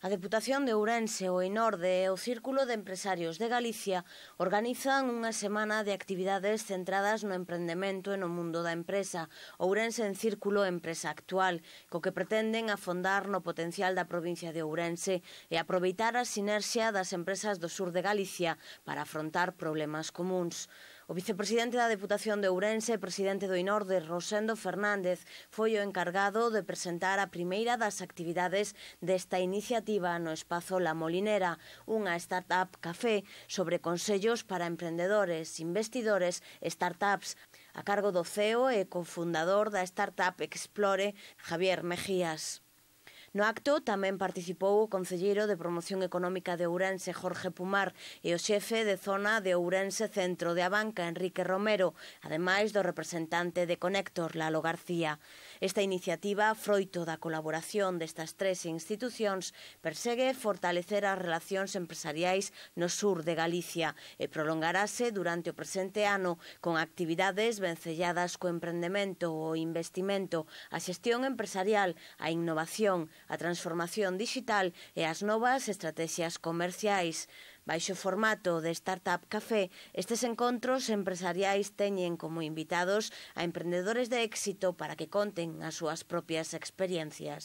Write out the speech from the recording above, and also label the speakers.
Speaker 1: A Deputación de Ourense, o Inorde e o Círculo de Empresarios de Galicia organizan unha semana de actividades centradas no emprendemento e no mundo da empresa, Ourense en Círculo Empresa Actual, co que pretenden afondar no potencial da provincia de Ourense e aproveitar a sinerxia das empresas do sur de Galicia para afrontar problemas comuns. O vicepresidente da Deputación de Ourense e presidente do Inorde, Rosendo Fernández, foi o encargado de presentar a primeira das actividades desta iniciativa no espazo La Molinera, unha startup café sobre consellos para emprendedores, investidores, startups, a cargo do CEO e cofundador da startup Explore, Javier Mejías. No acto tamén participou o Concelleiro de Promoción Económica de Ourense, Jorge Pumar, e o xefe de zona de Ourense Centro de Abanca, Enrique Romero, ademais do representante de Conector, Lalo García. Esta iniciativa, froito da colaboración destas tres institucións, persegue fortalecer as relacións empresariais no sur de Galicia e prolongarase durante o presente ano con actividades vencelladas co emprendemento, o investimento, a xestión empresarial, a innovación, a transformación digital e as novas estrategias comerciais. Baixo formato de Startup Café, estes encontros empresariais teñen como invitados a emprendedores de éxito para que conten as súas propias experiencias.